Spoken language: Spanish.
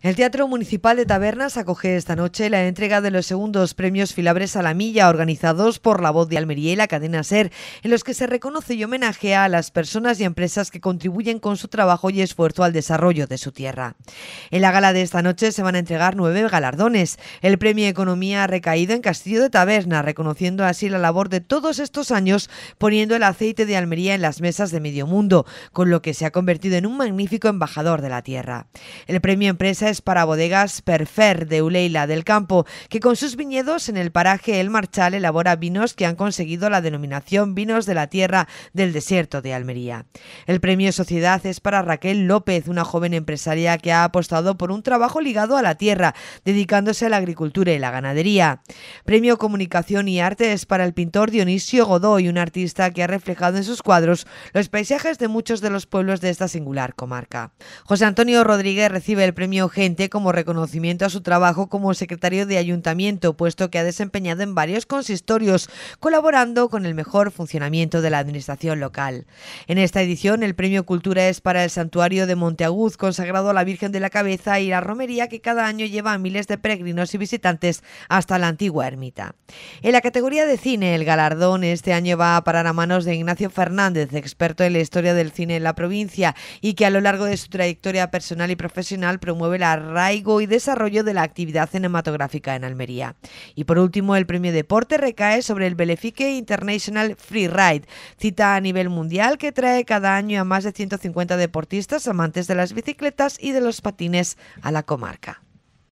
El Teatro Municipal de Tabernas acoge esta noche la entrega de los segundos premios Filabres a la Milla organizados por La Voz de Almería y la cadena SER, en los que se reconoce y homenajea a las personas y empresas que contribuyen con su trabajo y esfuerzo al desarrollo de su tierra. En la gala de esta noche se van a entregar nueve galardones. El premio Economía ha recaído en Castillo de Taberna, reconociendo así la labor de todos estos años poniendo el aceite de Almería en las mesas de medio mundo, con lo que se ha convertido en un magnífico embajador de la tierra. El premio Empresa es para bodegas Perfer de Uleila del Campo, que con sus viñedos en el paraje El Marchal elabora vinos que han conseguido la denominación Vinos de la Tierra del Desierto de Almería. El premio Sociedad es para Raquel López, una joven empresaria que ha apostado por un trabajo ligado a la tierra, dedicándose a la agricultura y la ganadería. Premio Comunicación y Arte es para el pintor Dionisio Godoy, un artista que ha reflejado en sus cuadros los paisajes de muchos de los pueblos de esta singular comarca. José Antonio Rodríguez recibe el premio como reconocimiento a su trabajo como secretario de ayuntamiento, puesto que ha desempeñado en varios consistorios, colaborando con el mejor funcionamiento de la administración local. En esta edición, el premio Cultura es para el santuario de Monteaguz, consagrado a la Virgen de la Cabeza y la romería que cada año lleva a miles de peregrinos y visitantes hasta la antigua ermita. En la categoría de cine, el galardón este año va a parar a manos de Ignacio Fernández, experto en la historia del cine en la provincia y que a lo largo de su trayectoria personal y profesional promueve la arraigo y desarrollo de la actividad cinematográfica en Almería. Y por último, el premio Deporte recae sobre el Belefique International Free Ride, cita a nivel mundial que trae cada año a más de 150 deportistas amantes de las bicicletas y de los patines a la comarca.